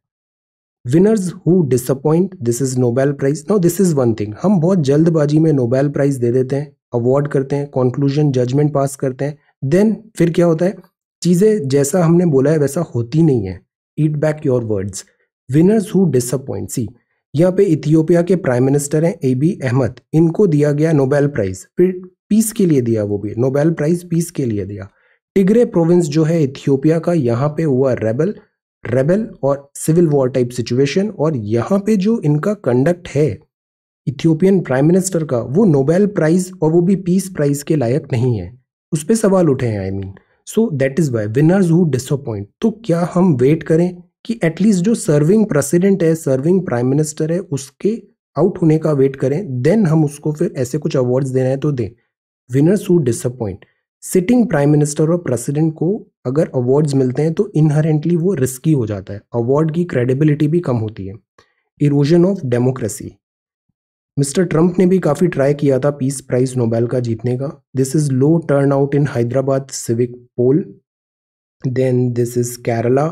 winners who disappoint this is Nobel prize no this is one thing हम बहुत जल्दबाजी में नोबेल प्राइज़ दे देते हैं अवार्ड करते हैं कॉन्क्लूजन जजमेंट पास करते हैं देन फिर क्या होता है चीज़ें जैसा हमने बोला है वैसा होती नहीं है eat back your words winners who disappoint see यहाँ पे इथियोपिया के प्राइम मिनिस्टर हैं ए बी अहमद इनको दिया गया नोबेल प्राइज फिर पीस के लिए दिया वो भी नोबेल प्राइज पीस के लिए दिया टिग्रे प्रोविंस जो है इथियोपिया का यहाँ पे हुआ रेबल रेबल और सिविल वॉर टाइप सिचुएशन और यहाँ पे जो इनका कंडक्ट है इथियोपियन प्राइम मिनिस्टर का वो नोबेल प्राइज और वो भी पीस प्राइज के लायक नहीं है उस पर सवाल उठे हैं I mean so that is why winners who disappoint तो क्या हम वेट करें कि एटलीस्ट जो सर्विंग प्रेसिडेंट है सर्विंग प्राइम मिनिस्टर है उसके आउट होने का वेट करें देन हम उसको फिर ऐसे कुछ अवार्ड्स रहे हैं तो दें winners who disappoint sitting prime minister और प्रेसिडेंट को अगर अवार्ड्स मिलते हैं तो इनहरेंटली वो रिस्की हो जाता है अवार्ड की क्रेडिबिलिटी भी कम होती है erosion of democracy mister Trump ने भी काफ़ी ट्राई किया था पीस प्राइज नोबेल का जीतने का this is low turnout in Hyderabad civic poll then this is Kerala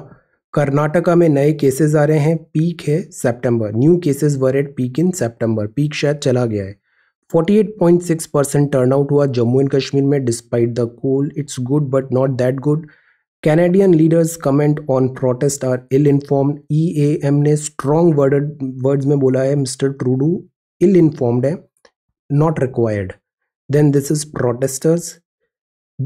Karnataka में नए केसेस आ रहे हैं पीक है सितंबर new cases were at peak in September peak शायद चला गया है 48.6 परसेंट टर्नआउट हुआ जम्मू एंड कश्मीर में despite the call it's good but not that good Canadian leaders comment on protest are ill informed ई ने स्ट्रॉन्ग वर्ड वर्ड्स में बोला है मिस्टर ट्रूडू इल इन्फॉर्म्ड है not required then this is protesters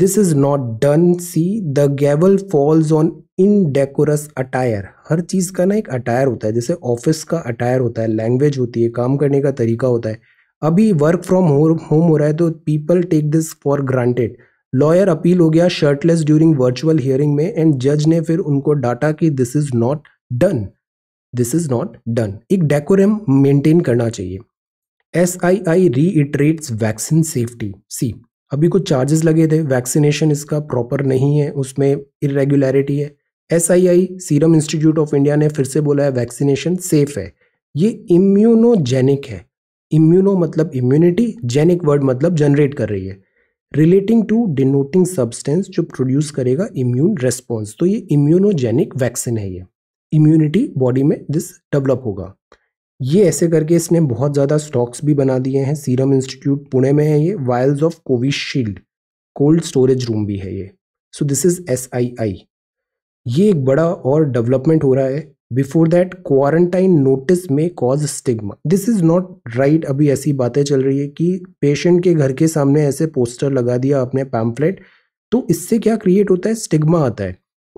this is not done see the gavel falls on indecorous attire हर चीज़ का ना एक अटायर होता है जैसे ऑफिस का अटायर होता है लैंग्वेज होती है काम करने का तरीका होता है अभी वर्क फ्रॉम होम हो रहा है तो people take this for granted lawyer appeal हो गया शर्टलेस ड्यूरिंग वर्चुअल हियरिंग में एंड जज ने फिर उनको डाटा कि this is not done this is not done एक डेकोरम मेंटेन करना चाहिए एस आई आई री इटरेट्स वैक्सीन सेफ्टी सी अभी कुछ चार्जेस लगे थे वैक्सीनेशन इसका प्रॉपर नहीं है उसमें इरेग्युलरिटी है एस सीरम इंस्टीट्यूट ऑफ इंडिया ने फिर से बोला है वैक्सीनेशन सेफ है ये इम्यूनोजेनिक है इम्यूनो मतलब इम्यूनिटी जेनिक वर्ड मतलब जनरेट कर रही है रिलेटिंग टू डिनोटिंग सब्सटेंस जो प्रोड्यूस करेगा इम्यून रेस्पॉन्स तो ये इम्यूनोजेनिक वैक्सीन है ये इम्यूनिटी बॉडी में दिस डेवलप होगा ये ऐसे करके इसने बहुत ज़्यादा स्टॉक्स भी बना दिए हैं सीरम इंस्टीट्यूट पुणे में है ये vials of Covishield cold storage room भी है ये so this is S I I ये एक बड़ा और डेवलपमेंट हो रहा है बिफोर दैट क्वारंटाइन नोटिस में cause stigma this is not right अभी ऐसी बातें चल रही है कि पेशेंट के घर के सामने ऐसे पोस्टर लगा दिया आपने पैम्फलेट तो इससे क्या क्रिएट होता है स्टिग्मा आता है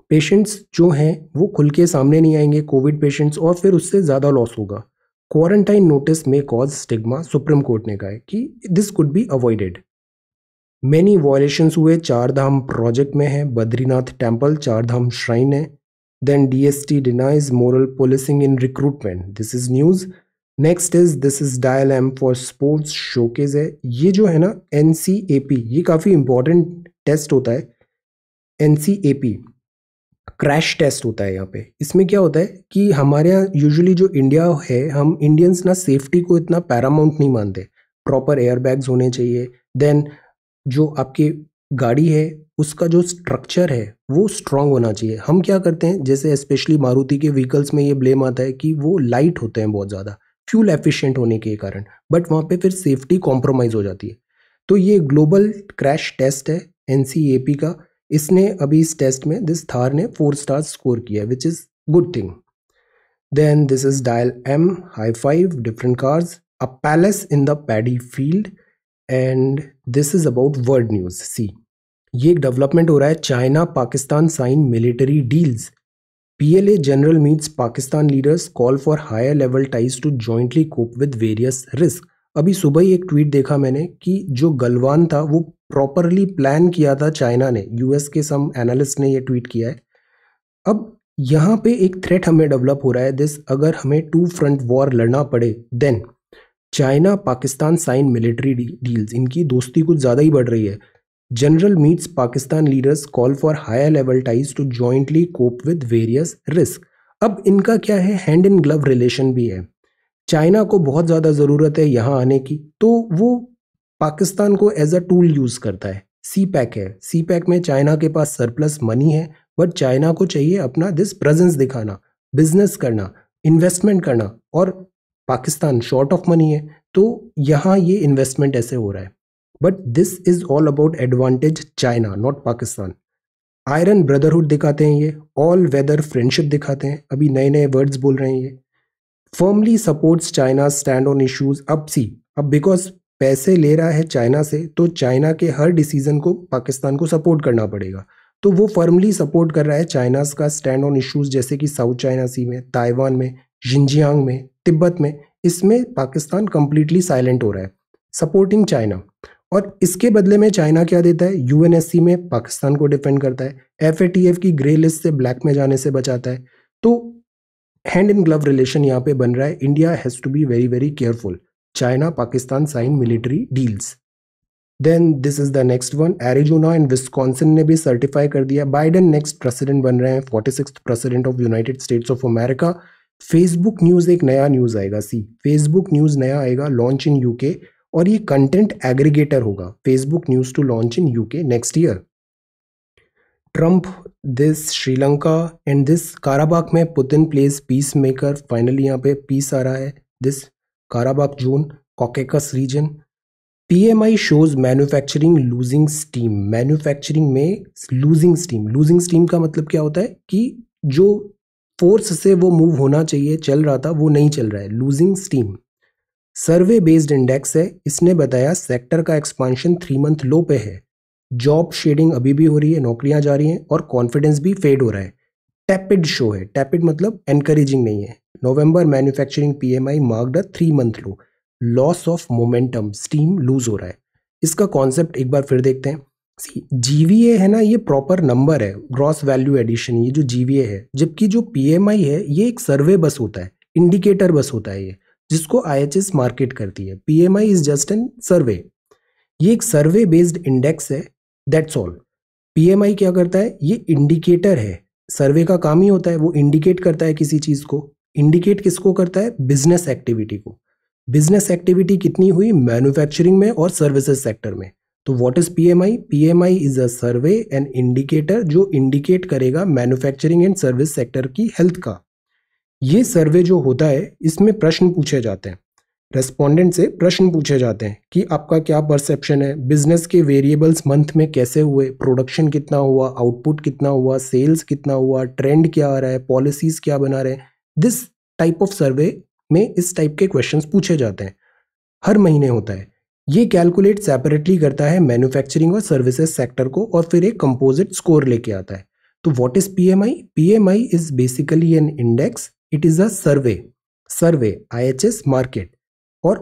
पेशेंट्स जो हैं वो खुल के सामने नहीं आएंगे कोविड पेशेंट्स और फिर उससे ज़्यादा लॉस होगा क्वारंटाइन नोटिस में कॉज स्टिग्मा सुप्रीम कोर्ट ने कहा है कि this could be avoided many violations हुए चार धाम प्रोजेक्ट में है बद्रीनाथ टेम्पल चार धाम श्राइन है then DST denies moral policing in recruitment this is news next is this is dial M for sports showcase है ये जो है ना एन ये काफ़ी इंपॉर्टेंट टेस्ट होता है एन क्रैश टेस्ट होता है यहाँ पे इसमें क्या होता है कि हमारे यहाँ यूजली जो इंडिया है हम इंडियंस ना सेफ्टी को इतना पैरामाउंट नहीं मानते प्रॉपर एयरबैग्स होने चाहिए देन जो आपकी गाड़ी है उसका जो स्ट्रक्चर है वो स्ट्रांग होना चाहिए हम क्या करते हैं जैसे स्पेशली मारुति के व्हीकल्स में ये ब्लेम आता है कि वो लाइट होते हैं बहुत ज़्यादा फ्यूल एफिशिएंट होने के कारण बट वहाँ पे फिर सेफ्टी कॉम्प्रोमाइज़ हो जाती है तो ये ग्लोबल क्रैश टेस्ट है एन का इसने अभी इस टेस्ट में दिस थार ने फोर स्टार स्कोर किया है which is good thing then this is dial M high five different cars a palace in the paddy field and this is about world news see ये एक development हो रहा है China Pakistan sign military deals PLA general meets Pakistan leaders call for higher level ties to jointly cope with various risk अभी सुबह ही एक tweet देखा मैंने कि जो गलवान था वो प्रॉपरली प्लान किया था चाइना ने यूएस के सम एनालिस्ट ने ये ट्वीट किया है अब यहाँ पे एक थ्रेट हमें डेवलप हो रहा है दिस अगर हमें टू फ्रंट वॉर लड़ना पड़े then China Pakistan sign military deals इनकी दोस्ती कुछ ज़्यादा ही बढ़ रही है general meets Pakistan leaders call for higher level ties to jointly cope with various risk अब इनका क्या है हैंड इन ग्लव रिलेशन भी है चाइना को बहुत ज़्यादा ज़रूरत है यहाँ आने की तो वो पाकिस्तान को एज अ टूल यूज़ करता है सी पैक है सी पैक में चाइना के पास सरप्लस मनी है बट चाइना को चाहिए अपना दिस प्रेजेंस दिखाना बिजनेस करना इन्वेस्टमेंट करना और पाकिस्तान शॉर्ट ऑफ मनी है तो यहाँ ये इन्वेस्टमेंट ऐसे हो रहा है but this is all about advantage China not Pakistan iron brotherhood दिखाते हैं ये ऑल वेदर फ्रेंडशिप दिखाते हैं अभी नए नए वर्ड्स बोल रहे हैं ये firmly supports China stand on issues अब सी अब बिकॉज पैसे ले रहा है चाइना से तो चाइना के हर डिसीजन को पाकिस्तान को सपोर्ट करना पड़ेगा तो वो फर्मली सपोर्ट कर रहा है चाइनाज का स्टैंड ऑन इश्यूज जैसे कि साउथ चाइना सी में ताइवान में जिंजियांग में तिब्बत में इसमें पाकिस्तान कंप्लीटली साइलेंट हो रहा है सपोर्टिंग चाइना और इसके बदले में चाइना क्या देता है यू में पाकिस्तान को डिफेंड करता है एफ की ग्रे लिस्ट से ब्लैक में जाने से बचाता है तो हैंड इन ग्लव रिलेशन यहाँ पे बन रहा है India has to be very very careful China Pakistan sign military deals then this is the next one Arizona and Wisconsin ने भी सर्टिफाई कर दिया बाइडन नेक्स्ट प्रेसिडेंट बन रहे हैं forty six president of United States of America Facebook news एक नया news आएगा सी फेसबुक न्यूज़ नया आएगा लॉन्च इन यूके और ये कंटेंट एग्रीगेटर होगा Facebook news to launch in UK next year Trump this Sri Lanka and this Karabakh में Putin plays peacemaker finally यहाँ पे पीस आ रहा है this Karabakh zone Caucasus region PMI shows manufacturing losing steam manufacturing में losing steam losing steam का मतलब क्या होता है कि जो फोर्स से वो मूव होना चाहिए चल रहा था वो नहीं चल रहा है losing steam survey based index है इसने बताया सेक्टर का एक्सपांशन थ्री मंथ लो पे है जॉब शेडिंग अभी भी हो रही है नौकरियां जा रही हैं और कॉन्फिडेंस भी फेड हो रहा है टैपिड शो है टैपिड मतलब एनकरेजिंग नहीं है November manufacturing PMI marked mark three month low loss of momentum steam loose हो रहा है इसका कॉन्सेप्ट एक बार फिर देखते हैं जीवीए है ना ये प्रॉपर नंबर है ग्रॉस वैल्यू एडिशन ये जो जीवीए है जबकि जो पी है ये एक सर्वे बस होता है इंडिकेटर बस होता है ये जिसको आई मार्केट करती है P M I is just an survey ये एक सर्वे बेस्ड इंडेक्स है that's all P M I क्या करता है ये इंडिकेटर है सर्वे का काम ही होता है वो इंडिकेट करता है किसी चीज़ को इंडिकेट किसको करता है बिजनेस एक्टिविटी को बिजनेस एक्टिविटी कितनी हुई मैन्युफैक्चरिंग में और सर्विसेज सेक्टर में तो what is PMI PMI is a survey and indicator जो इंडिकेट करेगा मैन्युफैक्चरिंग एंड सर्विस सेक्टर की हेल्थ का ये सर्वे जो होता है इसमें प्रश्न पूछे जाते हैं रेस्पोंडेंट से प्रश्न पूछे जाते हैं कि आपका क्या परसेप्शन है बिजनेस के वेरिएबल्स मंथ में कैसे हुए प्रोडक्शन कितना हुआ आउटपुट कितना हुआ सेल्स कितना हुआ ट्रेंड क्या आ रहा है पॉलिसीज़ क्या बना रहे हैं दिस टाइप ऑफ सर्वे में इस टाइप के क्वेश्चंस पूछे जाते हैं हर महीने होता है ये कैलकुलेट सेपरेटली करता है मैन्युफैक्चरिंग और सर्विसेज सेक्टर को और फिर एक कंपोजिट स्कोर लेके आता है तो what is PMI PMI is basically an index it is a survey survey IHS Markit और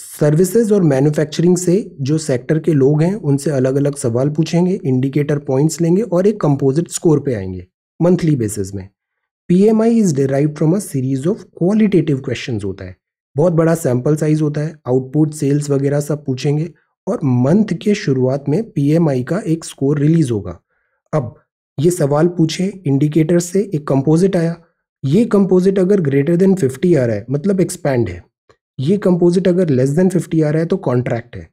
सर्विसेज और मैन्युफैक्चरिंग से जो सेक्टर के लोग हैं उनसे अलग अलग सवाल पूछेंगे इंडिकेटर पॉइंट्स लेंगे और एक कंपोजिट स्कोर पे आएंगे मंथली बेसिस में PMI is derive from a series of qualitative questions होता है बहुत बड़ा सैम्पल साइज होता है आउटपुट सेल्स वगैरह सब पूछेंगे और मंथ के शुरुआत में पीएमआई का एक स्कोर रिलीज होगा अब ये सवाल पूछे इंडिकेटर से एक कंपोजिट आया ये कंपोजिट अगर ग्रेटर देन 50 आ रहा है मतलब एक्सपैंड है ये कंपोजिट अगर लेस देन 50 आ रहा है तो कॉन्ट्रैक्ट है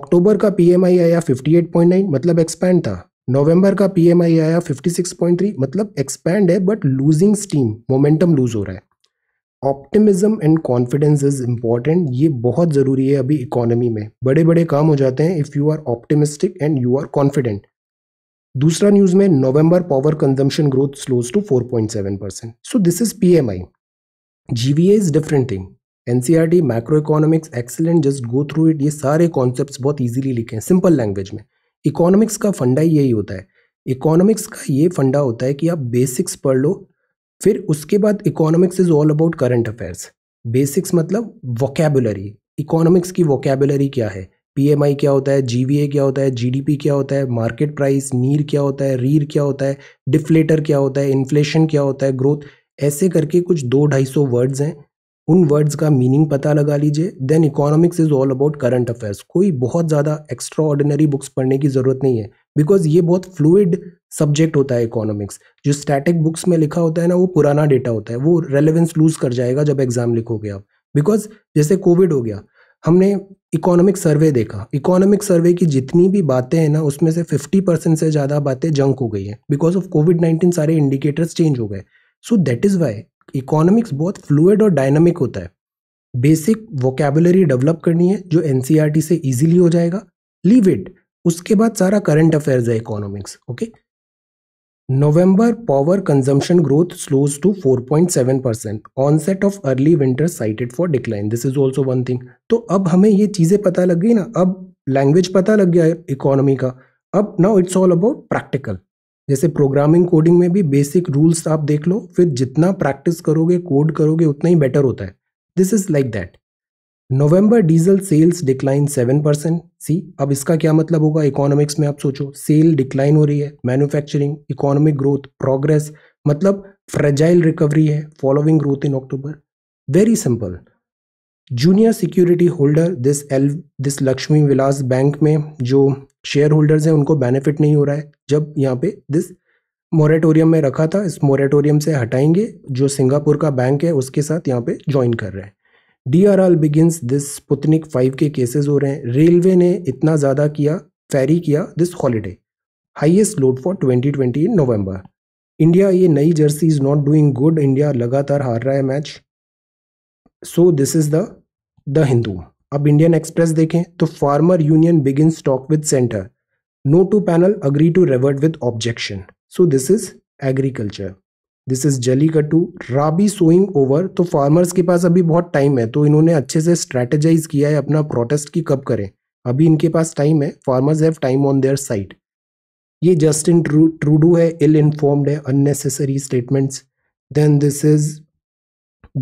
अक्टूबर का पीएमआई आया 58.9 मतलब एक्सपैंड था नवंबर का पीएमआई आया 56.3 मतलब एक्सपैंड है but losing steam momentum lose हो रहा है optimism and confidence is important ये बहुत ज़रूरी है अभी इकोनॉमी में बड़े बड़े काम हो जाते हैं if you are optimistic and you are confident दूसरा न्यूज़ में November power consumption growth slows to 4.7 percent so this is P M I G V is different thing and the microeconomics excellent just go through it ये सारे concept बहुत easily लिखे हैं simple language में economics का फंडा यही होता है इकोनॉमिक्स का ये फंडा होता है कि आप बेसिक्स पढ़ लो फिर उसके बाद economics is all about current affairs basics मतलब वोकेबुलरी इकोनॉमिक्स की वोकेबुलरी क्या है पीएमआई क्या होता है जीवीए क्या होता है जीडीपी क्या होता है मार्केट प्राइस नीर क्या होता है रीर क्या होता है डिफ्लेटर क्या होता है इन्फ्लेशन क्या होता है ग्रोथ ऐसे करके कुछ दो ढाई सौ वर्ड्स हैं उन वर्ड्स का मीनिंग पता लगा लीजिए then economics is all about current affairs कोई बहुत ज़्यादा एक्स्ट्रा ऑर्डिनरी बुक्स पढ़ने की ज़रूरत नहीं है बिकॉज ये बहुत फ्लूड सब्जेक्ट होता है इकोनॉमिक्स जो स्टैटिक बुक्स में लिखा होता है ना वो पुराना डेटा होता है वो रेलेवेंस लूज कर जाएगा जब एग्जाम लिखोगे आप बिकॉज जैसे कोविड हो गया हमने इकोनॉमिक सर्वे देखा इकोनॉमिक सर्वे की जितनी भी बातें हैं ना उसमें से फिफ्टी परसेंट से ज़्यादा बातें जंक हो गई हैं बिकॉज ऑफ कोविड नाइन्टीन सारे इंडिकेटर्स चेंज हो गए so that is why economics बहुत फ्लूड और डायनामिक होता है बेसिक वोकेबुलरी डेवलप करनी है जो एन e से ईजिली हो जाएगा लीव इट उसके बाद सारा करंट अफेयर्स है economics okay okay? November power consumption growth slows to 4.7%. Onset of early winter cited for decline. This is also one thing. तो अब हमें ये चीज़ें पता लग गई ना अब लैंग्वेज पता लग गया है इकोनॉमी का अब now it's all about practical जैसे प्रोग्रामिंग कोडिंग में भी बेसिक रूल्स आप देख लो फिर जितना प्रैक्टिस करोगे कोड करोगे उतना ही बेटर होता है this is like that November diesel sales decline seven percent see अब इसका क्या मतलब होगा इकोनॉमिक्स में आप सोचो सेल डिक्लाइन हो रही है मैन्युफैक्चरिंग इकोनॉमिक ग्रोथ प्रोग्रेस मतलब फ्रेजाइल रिकवरी है following growth in October very simple junior security holder this L this Lakshmi Vilas bank में जो शेयर होल्डर्स हैं उनको बेनिफिट नहीं हो रहा है जब यहाँ पे दिस मोरेटोरियम में रखा था इस मोरेटोरियम से हटाएंगे जो सिंगापुर का बैंक है उसके साथ यहाँ पे ज्वाइन कर रहे हैं DRR begins this Sputnik five के केसेस हो रहे हैं रेलवे ने इतना ज़्यादा किया फेरी किया this holiday highest load for 2020 in November India ये नई jersey is not doing good India लगातार हार रहा है match so this is the the Hindu अब इंडियन एक्सप्रेस देखें तो फार्मर यूनियन बिगिन स्टॉक with centre no to panel agree to revert with objection so this is agriculture this is जली कटू राबी सोइंग ओवर तो फार्मर्स के पास अभी बहुत टाइम है तो इन्होंने अच्छे से स्ट्रेटेजाइज किया है अपना प्रोटेस्ट की कब करें अभी इनके पास टाइम है farmers have time on their side ये जस्टिन ट्रू ट्रूडू है इल इन्फॉर्म्ड है unnecessary statements then this is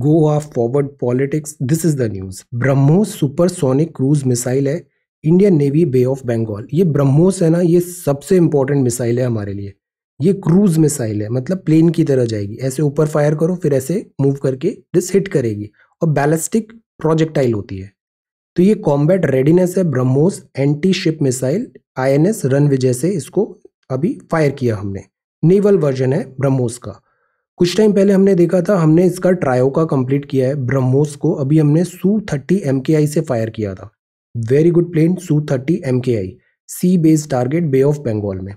go of forward politics this is the news BrahMos supersonic cruise missile है Indian navy bay of Bengal ये ब्रह्मोस है ना ये सबसे important missile है हमारे लिए ये क्रूज मिसाइल है मतलब प्लेन की तरह जाएगी ऐसे ऊपर फायर करो फिर ऐसे मूव करके दिस हिट करेगी और बैलिस्टिक प्रोजेक्टाइल होती है तो ये कॉम्बैट रेडीनेस है BrahMos anti ship missile INS Ranvijay से इसको अभी फायर किया हमने नेवल वर्जन है ब्रह्मोस का कुछ टाइम पहले हमने देखा था हमने इसका ट्रायो का कंप्लीट किया है ब्रह्मोस को अभी हमने सू थर्टी एम से फायर किया था very good plane Su thirty M sea based target bay of Bengal में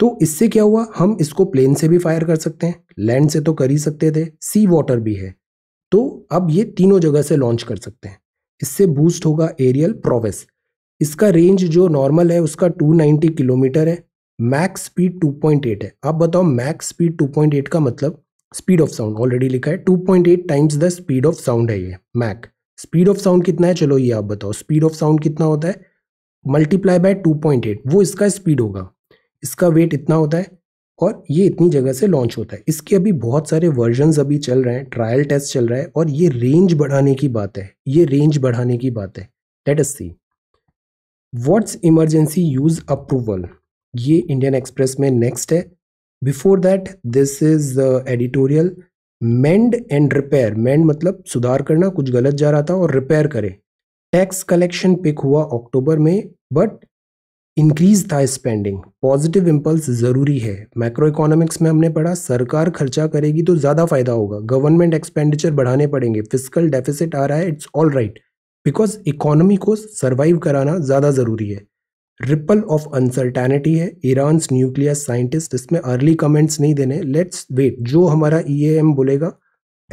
तो इससे क्या हुआ हम इसको प्लेन से भी फायर कर सकते हैं लैंड से तो कर ही सकते थे सी वाटर भी है तो अब ये तीनों जगह से लॉन्च कर सकते हैं इससे बूस्ट होगा एरियल प्रोवेस इसका रेंज जो नॉर्मल है उसका 290 किलोमीटर है मैक्स स्पीड 2.8 है आप बताओ मैक्स स्पीड 2.8 का मतलब स्पीड ऑफ साउंड ऑलरेडी लिखा है 2.8 times the speed of sound है ये मैक स्पीड ऑफ साउंड कितना है चलो ये आप बताओ स्पीड ऑफ साउंड कितना होता है मल्टीप्लाई बाय 2.8 वो इसका स्पीड होगा इसका वेट इतना होता है और ये इतनी जगह से लॉन्च होता है इसके अभी बहुत सारे वर्जन अभी चल रहे हैं ट्रायल टेस्ट चल रहा है और ये रेंज बढ़ाने की बात है ये रेंज बढ़ाने की बात है let us see what's emergency use approval ये इंडियन एक्सप्रेस में नेक्स्ट है before that this is the editorial mend and repair mend मतलब सुधार करना कुछ गलत जा रहा था और रिपेयर करें टैक्स कलेक्शन पिक हुआ अक्टूबर में बट इंक्रीज था स्पेंडिंग पॉजिटिव इम्पल्स ज़रूरी है मैक्रो इकोनॉमिक्स में हमने पढ़ा सरकार खर्चा करेगी तो ज़्यादा फायदा होगा गवर्नमेंट एक्सपेंडिचर बढ़ाने पड़ेंगे फिजिकल डेफिसिट आ रहा है it's all right because economy को सर्वाइव कराना ज़्यादा ज़रूरी है रिपल ऑफ अनसर्टेनिटी है ईरान न्यूक्लियर साइंटिस्ट इसमें अर्ली कमेंट्स नहीं देने लेट्स वेट जो हमारा ई e बोलेगा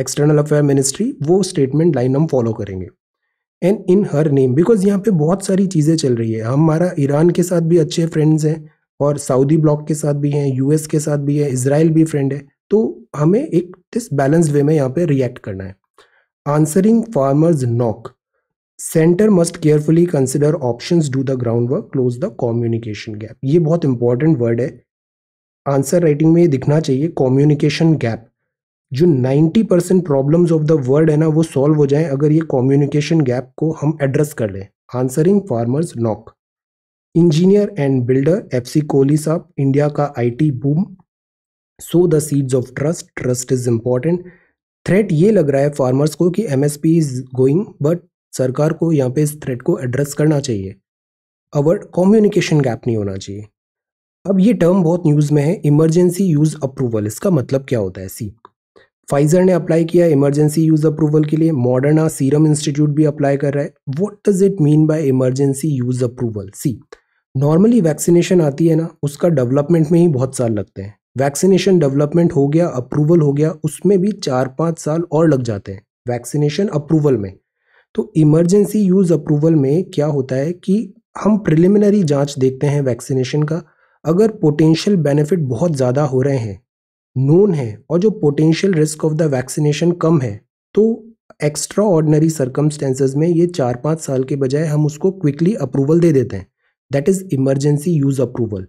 एक्सटर्नल अफेयर मिनिस्ट्री वो स्टेटमेंट लाइन हम फॉलो करेंगे and in her name because यहाँ पे बहुत सारी चीज़ें चल रही है हमारा ईरान के साथ भी अच्छे फ्रेंड्स हैं और सऊदी ब्लॉक के साथ भी हैं यूएस के साथ भी है इसराइल भी फ्रेंड है तो हमें एक दिस बैलेंस्ड वे में यहाँ पे रिएक्ट करना है answering farmers knock centre must carefully consider option do the ground work close the communication gap ये बहुत इंपॉर्टेंट वर्ड है आंसर राइटिंग में ये दिखना चाहिए कॉम्युनिकेशन गैप जो 90 percent problems of the world है ना वो सॉल्व हो जाए अगर ये कम्युनिकेशन गैप को हम एड्रेस कर लें answering farmers knock engineer and builder F C Kohli साहब इंडिया का IT boom so the seeds of trust trust is important threat ये लग रहा है फार्मर्स को कि M S P is going but सरकार को यहाँ पे इस थ्रेट को एड्रेस करना चाहिए अवर कम्युनिकेशन गैप नहीं होना चाहिए अब ये टर्म बहुत न्यूज़ में है इमरजेंसी यूज़ अप्रूवल इसका मतलब क्या होता है सी फाइजर ने अप्लाई किया इमरजेंसी यूज़ अप्रूवल के लिए मॉडर्ना सीरम इंस्टीट्यूट भी अप्लाई कर रहा है what does it mean by emergency use approval see normally vaccination आती है ना उसका डेवलपमेंट में ही बहुत साल लगते हैं वैक्सीनेशन डेवलपमेंट हो गया अप्रूवल हो गया उसमें भी चार पाँच साल और लग जाते हैं वैक्सीनेशन अप्रूवल में तो इमरजेंसी यूज़ अप्रूवल में क्या होता है कि हम प्रिलिमिनरी जांच देखते हैं वैक्सीनेशन का अगर पोटेंशियल बेनिफिट बहुत ज़्यादा हो रहे हैं नोन है और जो potential risk of the vaccination कम है तो एक्स्ट्रा ऑर्डनरी सर्कमस्टेंसेज में ये चार पाँच साल के बजाय हम उसको क्विकली अप्रूवल दे देते हैं that is emergency use approval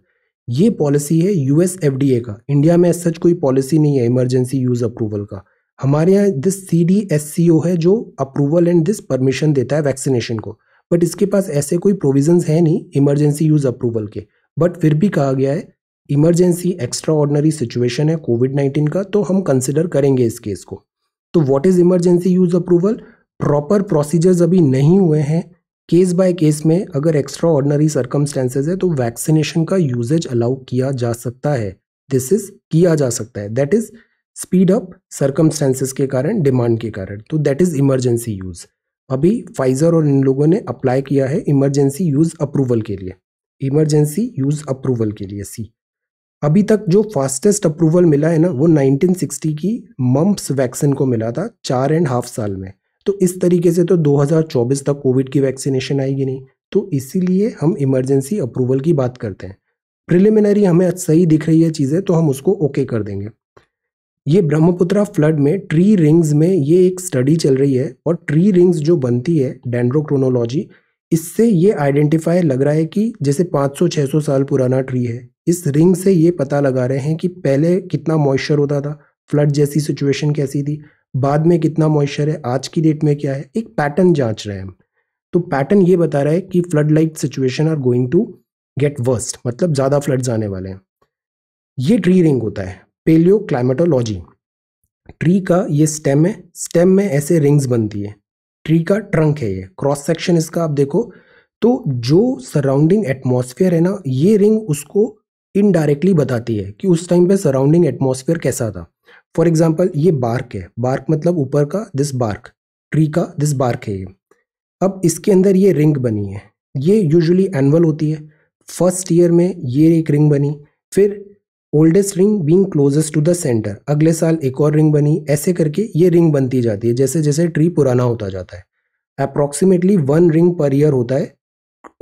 ये पॉलिसी है डी ए का इंडिया में सच कोई पॉलिसी नहीं है इमरजेंसी यूज़ अप्रूवल का हमारे यहाँ this C D S C O है जो अप्रूवल एंड दिस परमिशन देता है वैक्सीनेशन को बट इसके पास ऐसे कोई प्रोविजंस है नहीं इमरजेंसी यूज़ अप्रूवल के बट फिर भी कहा गया है इमरजेंसी एक्स्ट्रा ऑर्डनरी सिचुएशन है कोविड नाइन्टीन का तो हम कंसिडर करेंगे इस केस को तो what is emergency use approval proper procedures अभी नहीं हुए हैं केस बाय केस में अगर एक्स्ट्रा ऑर्डनरी सर्कमस्टेंसेज है तो वैक्सीनेशन का यूजेज अलाउ किया जा सकता है दिस इज किया जा सकता है that is speed up circumstances के कारण डिमांड के कारण तो दैट इज इमरजेंसी यूज अभी फाइजर और इन लोगों ने अप्लाई किया है इमरजेंसी यूज अप्रूवल के लिए इमरजेंसी यूज अप्रूवल के लिए सी अभी तक जो फास्टेस्ट अप्रूवल मिला है ना वो 1960 की मम्प्स वैक्सीन को मिला था चार एंड हाफ साल में तो इस तरीके से तो 2024 तक कोविड की वैक्सीनेशन आएगी नहीं तो इसीलिए हम इमरजेंसी अप्रूवल की बात करते हैं प्रिलिमिनरी हमें सही दिख रही है चीज़ें तो हम उसको ओके कर देंगे ये ब्रह्मपुत्रा फ्लड में ट्री रिंग्स में ये एक स्टडी चल रही है और ट्री रिंग्स जो बनती है डेंड्रोक्रोनोलॉजी इससे ये आइडेंटिफाई लग रहा है कि जैसे 500-600 साल पुराना ट्री है इस रिंग से ये पता लगा रहे हैं कि पहले कितना मॉइस्चर होता था फ्लड जैसी सिचुएशन कैसी थी बाद में कितना मॉइस्चर है आज की डेट में क्या है एक पैटर्न जांच रहे हैं हम तो पैटर्न ये बता रहा है कि flood like situation are going to get worst मतलब ज़्यादा फ्लड्स आने वाले हैं ये ट्री रिंग होता है पेलियो क्लाइमेटोलॉजी ट्री का ये स्टेम है स्टेम में ऐसे रिंग्स बनती है ट्री का ट्रंक है ये क्रॉस सेक्शन इसका आप देखो तो जो सराउंडिंग एटमोसफियर है ना ये रिंग उसको इनडायरेक्टली बताती है कि उस टाइम पे सराउंडिंग एटमोसफियर कैसा था फॉर एग्जाम्पल ये बार्क है बार्क मतलब ऊपर का दिस बार्क ट्री का दिस बार्क है ये अब इसके अंदर ये रिंग बनी है ये यूजली एनअल होती है फर्स्ट ईयर में ये एक रिंग बनी फिर oldest ring being closest to the centre अगले साल एक और रिंग बनी ऐसे करके ये रिंग बनती जाती है जैसे जैसे ट्री पुराना होता जाता है approximately one ring per year होता है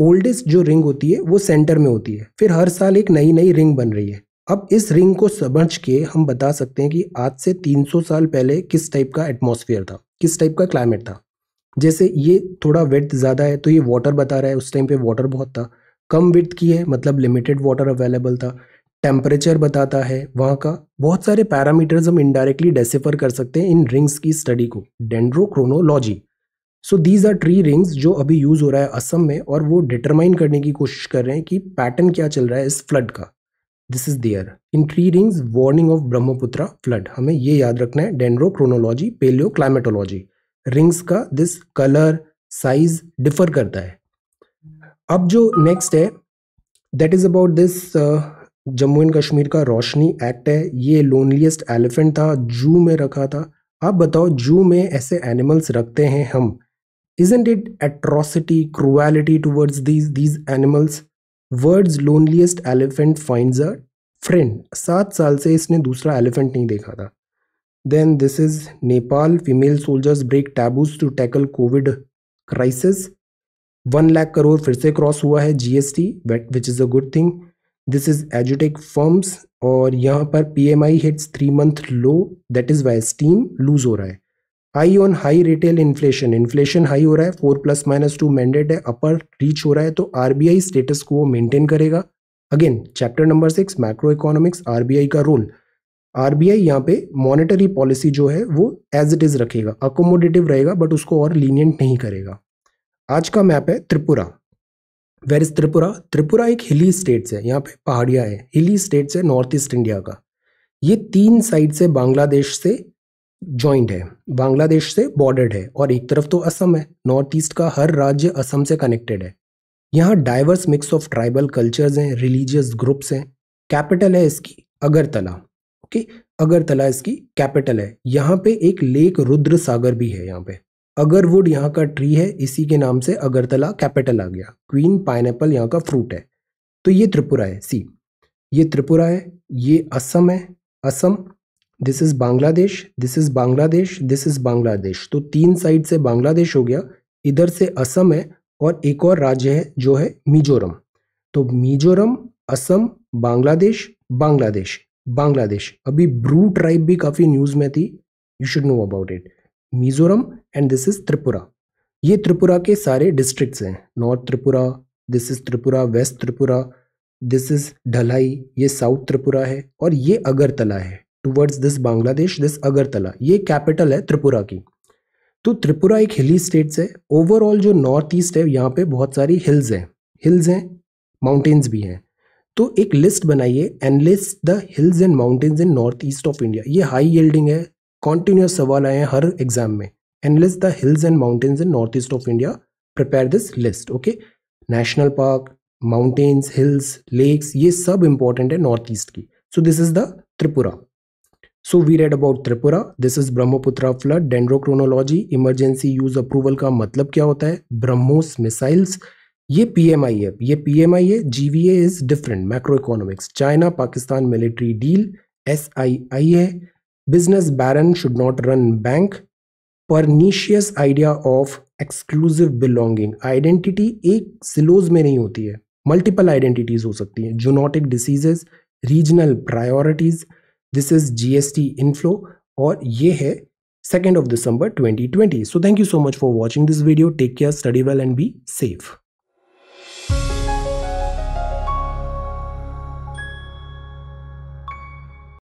ओल्डेस्ट जो रिंग होती है वो सेंटर में होती है फिर हर साल एक नई नई रिंग बन रही है अब इस रिंग को समझ के हम बता सकते हैं कि आज से 300 साल पहले किस टाइप का एटमोसफियर था किस टाइप का क्लाइमेट था जैसे ये थोड़ा वेट ज़्यादा है तो ये वाटर बता रहा है उस टाइम पे वाटर बहुत था कम विथ की है मतलब लिमिटेड वाटर अवेलेबल था टेम्परेचर बताता है वहाँ का बहुत सारे पैरामीटर्स हम इनडायरेक्टली डेसिफर कर सकते हैं इन रिंग्स की स्टडी को dendrochronology so these are tree rings जो अभी यूज़ हो रहा है असम में और वो डिटरमाइन करने की कोशिश कर रहे हैं कि पैटर्न क्या चल रहा है इस फ्लड का this is there in tree rings warning of Brahmaputra flood हमें ये याद रखना है डेंड्रोक्रोनोलॉजी पेलियो क्लाइमेटोलॉजी रिंग्स का दिस कलर साइज डिफर करता है अब जो नेक्स्ट है that is about this Jammu and Kashmir का रोशनी एक्ट है ये लोनलीस्ट एलिफेंट था जू में रखा था आप बताओ जू में ऐसे एनिमल्स रखते हैं हम isn't it atrocity cruelty towards these these animals words loneliest elephant find a friend सात साल से इसने दूसरा एलिफेंट नहीं देखा था then this is Nepal female soldiers break taboos to tackle COVID crisis one lakh crore फिर से क्रॉस हुआ है GST which is a good thing this is एजुटेक फर्म्स और यहाँ पर P M I hits three month low that is Y steam loose हो रहा है high on high retail inflation inflation high हो रहा है four plus minus two mandate है अपर रीच हो रहा है तो R B I status quo maintain करेगा again chapter number six macro economics R B I का रोल आर बी आई यहाँ पे मॉनेटरी पॉलिसी जो है वो एज इट इज़ रखेगा अकोमोडेटिव रहेगा बट उसको और लीनियंट नहीं करेगा आज का मैप है त्रिपुरा वेर इज़ त्रिपुरा त्रिपुरा एक हिली स्टेट्स है यहाँ पे पहाड़िया है हिली स्टेट्स है नॉर्थ ईस्ट इंडिया का ये तीन साइड से बांग्लादेश से ज्वाइंट है बांग्लादेश से बॉर्डर्ड है और एक तरफ तो असम है नॉर्थ ईस्ट का हर राज्य असम से कनेक्टेड है यहाँ diverse mix of tribal cultures हैं रिलीजियस ग्रुप्स हैं कैपिटल है इसकी अगरतला ओके अगरतला इसकी कैपिटल है यहाँ पे एक लेक रुद्र सागर भी है यहाँ पे अगरवुड यहाँ का ट्री है इसी के नाम से अगरतला कैपिटल आ गया क्वीन पाइनएप्पल यहाँ का फ्रूट है तो ये त्रिपुरा है सी ये त्रिपुरा है ये असम है Assam this is Bangladesh this is Bangladesh this is Bangladesh तो तीन साइड से बांग्लादेश हो गया इधर से असम है और एक और राज्य है जो है मिजोरम तो मिजोरम असम बांग्लादेश बांग्लादेश बांग्लादेश अभी ब्रू ट्राइब भी काफ़ी न्यूज़ में थी you should know about it Mizoram and this is Tripura ये त्रिपुरा के सारे डिस्ट्रिक्ट्स हैं north Tripura this is Tripura west Tripura this is Dhalai ये साउथ त्रिपुरा है और ये अगरतला है towards this Bangladesh this Agartala ये कैपिटल है त्रिपुरा की तो त्रिपुरा एक हिली स्टेट्स है ओवरऑल जो नॉर्थ ईस्ट है यहाँ पे बहुत सारी हिल्स हैं हिल्स हैं माउंटेन्स भी हैं तो एक लिस्ट बनाइए enlist the hills and mountains in north east of India ये हाई यल्डिंग है कॉन्टिन्यूस सवाल आए हैं हर एग्जाम में enlist the hills and mountains in north east of India prepare this list okay national park mountains hills lakes ये सब important है नॉर्थ ईस्ट की so this is the Tripura so we read about Tripura this is Brahmaputra flood dendrochronology emergency use approval का मतलब क्या होता है BrahMos missiles ये पी एम आई है ये पी एम आई है G V A is different macro economics China Pakistan military deal S I I है Business baron should not run bank. Pernicious idea of exclusive belonging identity एक silos में नहीं होती है multiple identities हो सकती हैं zoonotic diseases regional priorities this is GST inflow और ये है second of December 2020 so thank you so much for watching this video take care study well and be safe